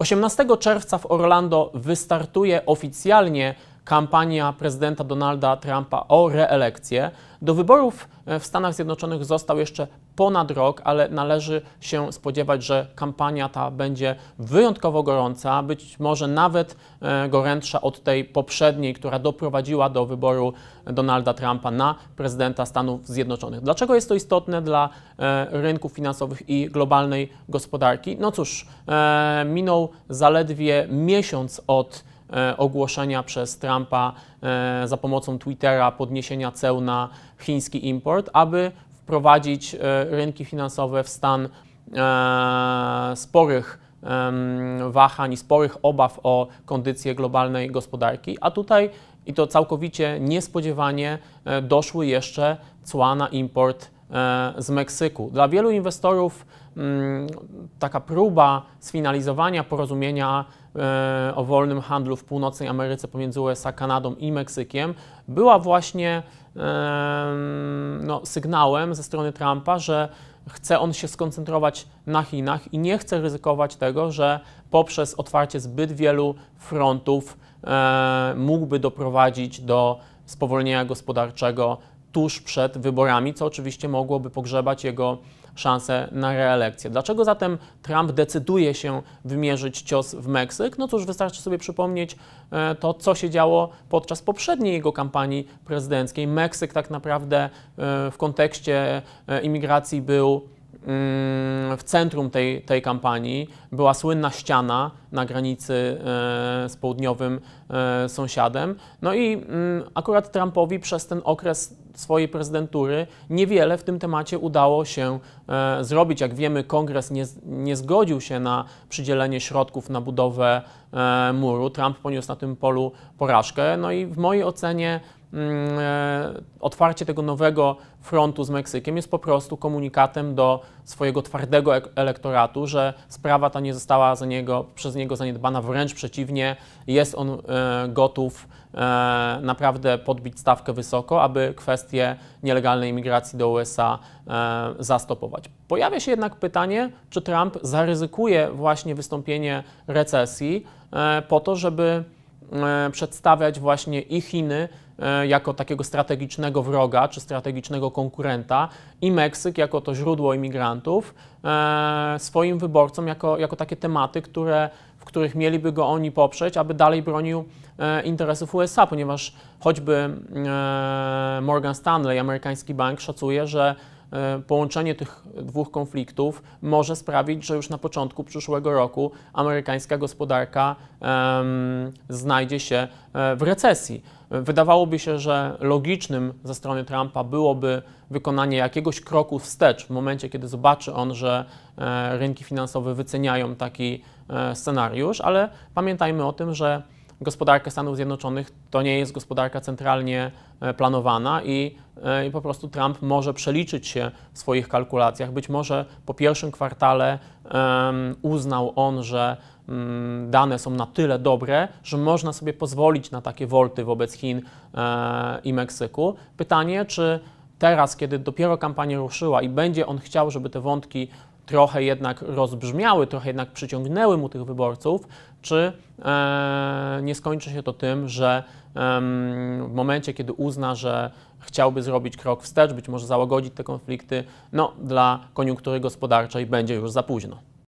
18 czerwca w Orlando wystartuje oficjalnie kampania prezydenta Donalda Trumpa o reelekcję. Do wyborów e, w Stanach Zjednoczonych został jeszcze ponad rok, ale należy się spodziewać, że kampania ta będzie wyjątkowo gorąca, być może nawet e, gorętsza od tej poprzedniej, która doprowadziła do wyboru e, Donalda Trumpa na prezydenta Stanów Zjednoczonych. Dlaczego jest to istotne dla rynków finansowych i globalnej gospodarki? No cóż, minął zaledwie miesiąc od E, ogłoszenia przez Trumpa e, za pomocą Twittera podniesienia ceł na chiński import, aby wprowadzić e, rynki finansowe w stan sporych wahań, sporych obaw o kondycję globalnej gospodarki, a tutaj i to całkowicie niespodziewanie doszły jeszcze cła na import z Meksyku. Dla wielu inwestorów Mm, taka próba sfinalizowania porozumienia e, o wolnym handlu w północnej Ameryce pomiędzy USA, Kanadą i Meksykiem była właśnie e, no, sygnałem ze strony Trumpa, że chce on się skoncentrować na Chinach i nie chce ryzykować tego, że poprzez otwarcie zbyt wielu frontów e, mógłby doprowadzić do spowolnienia gospodarczego tuż przed wyborami, co oczywiście mogłoby pogrzebać jego szansę na reelekcję. Dlaczego zatem Trump decyduje się wymierzyć cios w Meksyk? No cóż, wystarczy sobie przypomnieć e, to, co się działo podczas poprzedniej jego kampanii prezydenckiej. Meksyk tak naprawdę e, w kontekście e, imigracji był Y, w centrum tej, tej kampanii była słynna ściana na granicy y, z południowym y, sąsiadem. No i akurat Trumpowi przez ten okres swojej prezydentury niewiele w tym temacie udało się zrobić. Jak wiemy, kongres nie, nie zgodził się na przydzielenie środków na budowę muru. Trump poniósł na tym polu porażkę. No i w mojej ocenie otwarcie tego nowego frontu z Meksykiem jest po prostu komunikatem do swojego twardego elektoratu, że sprawa ta nie została za niego, przez niego zaniedbana, wręcz przeciwnie, jest on e, gotów e, naprawdę podbić stawkę wysoko, aby kwestię nielegalnej imigracji do USA e, zastopować. Pojawia się jednak pytanie, czy Trump zaryzykuje właśnie wystąpienie recesji po to, żeby E, przedstawiać właśnie i Chiny e, jako takiego strategicznego wroga czy strategicznego konkurenta i Meksyk jako to źródło imigrantów e, swoim wyborcom jako, jako takie tematy, które, w których mieliby go oni poprzeć, aby dalej bronił interesów USA, ponieważ choćby Morgan Stanley, amerykański bank, szacuje, że E, połączenie tych dwóch konfliktów może sprawić, że już na początku przyszłego roku amerykańska gospodarka znajdzie się e, w recesji. Wydawałoby się, że logicznym ze strony Trumpa byłoby wykonanie jakiegoś kroku wstecz w momencie, kiedy zobaczy on, że e, rynki finansowe wyceniają taki scenariusz, ale pamiętajmy o tym, że Gospodarkę Stanów Zjednoczonych to nie jest gospodarka centralnie e, planowana i, e, i, po prostu Trump może przeliczyć się w swoich kalkulacjach. Być może po pierwszym kwartale um, uznał on, że um, dane są na tyle dobre, że można sobie pozwolić na takie wolty wobec Chin e, i Meksyku. Pytanie, czy teraz, kiedy dopiero kampania ruszyła i będzie on chciał, żeby te wątki trochę jednak rozbrzmiały, trochę jednak przyciągnęły mu tych wyborców, czy e, nie skończy się to tym, że e, w momencie, kiedy uzna, że chciałby zrobić krok wstecz, być może załagodzić te konflikty, no dla koniunktury gospodarczej będzie już za późno.